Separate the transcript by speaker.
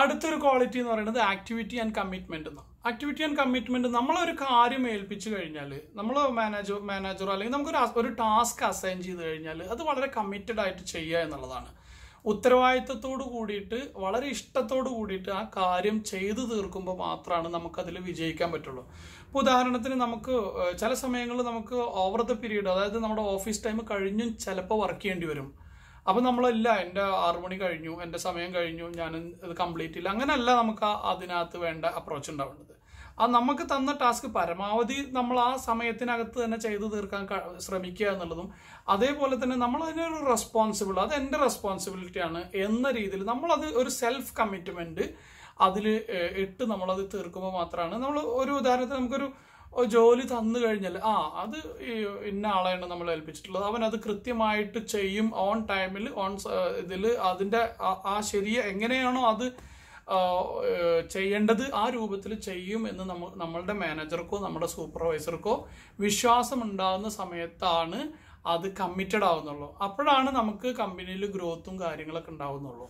Speaker 1: അടുത്തൊരു ക്വാളിറ്റി എന്ന് പറയുന്നത് ആക്ടിവിറ്റി ആൻഡ് കമ്മിറ്റ്മെന്റ് എന്നാണ് ആക്ടിവിറ്റി ആൻഡ് കമ്മിറ്റ്മെന്റ് നമ്മളൊരു കാര്യം ഏൽപ്പിച്ചു കഴിഞ്ഞാൽ നമ്മൾ മാനേജർ മാനേജറോ അല്ലെങ്കിൽ നമുക്കൊരു ഒരു ടാസ്ക് അസൈൻ ചെയ്ത് കഴിഞ്ഞാൽ അത് വളരെ കമ്മിറ്റഡ് ആയിട്ട് ചെയ്യുക എന്നുള്ളതാണ് ഉത്തരവാദിത്തത്തോട് കൂടിയിട്ട് വളരെ ഇഷ്ടത്തോട് കൂടിയിട്ട് ആ കാര്യം ചെയ്തു തീർക്കുമ്പോൾ മാത്രമാണ് നമുക്കതിൽ വിജയിക്കാൻ പറ്റുള്ളൂ ഇപ്പോൾ ഉദാഹരണത്തിന് നമുക്ക് ചില സമയങ്ങളിൽ നമുക്ക് ഓവർ ദ പീരീഡ് അതായത് നമ്മുടെ ഓഫീസ് ടൈം കഴിഞ്ഞും ചിലപ്പോൾ വർക്ക് ചെയ്യേണ്ടി വരും അപ്പൊ നമ്മളല്ല എന്റെ ആറു മണി കഴിഞ്ഞു എന്റെ സമയം കഴിഞ്ഞു ഞാൻ ഇത് കംപ്ലീറ്റ് ഇല്ല അങ്ങനെയല്ല നമുക്ക് അതിനകത്ത് വേണ്ട അപ്രോച്ച് ഉണ്ടാവേണ്ടത് ആ നമുക്ക് തന്ന ടാസ്ക് പരമാവധി നമ്മൾ ആ സമയത്തിനകത്ത് തന്നെ ചെയ്തു തീർക്കാൻ ശ്രമിക്കുക എന്നുള്ളതും അതേപോലെ തന്നെ നമ്മൾ അതിനൊരു റെസ്പോൺസിബിൾ അത് എൻ്റെ റെസ്പോൺസിബിലിറ്റിയാണ് എന്ന രീതിയിൽ നമ്മളത് ഒരു സെൽഫ് കമ്മിറ്റ്മെൻറ്റ് അതിൽ ഇട്ട് നമ്മളത് തീർക്കുമ്പോൾ മാത്രമാണ് നമ്മൾ ഒരു ഉദാഹരണത്തിന് നമുക്കൊരു ജോലി തന്നു കഴിഞ്ഞാൽ ആ അത് ഇന്ന ആളെയാണ് നമ്മൾ ഏൽപ്പിച്ചിട്ടുള്ളത് അവൻ അത് കൃത്യമായിട്ട് ചെയ്യും ഓൺ ടൈമിൽ ഓൺ ഇതിൽ അതിൻ്റെ ആ ശരിയെ എങ്ങനെയാണോ അത് ചെയ്യേണ്ടത് ആ രൂപത്തിൽ ചെയ്യും എന്ന് നമ്മ നമ്മളുടെ മാനേജർക്കോ നമ്മുടെ സൂപ്പർവൈസർക്കോ വിശ്വാസം ഉണ്ടാകുന്ന സമയത്താണ് അത് കമ്മിറ്റഡ് ആവുന്നുള്ളൂ അപ്പോഴാണ് നമുക്ക് കമ്പനിയിൽ ഗ്രോത്തും കാര്യങ്ങളൊക്കെ ഉണ്ടാവുന്നുള്ളൂ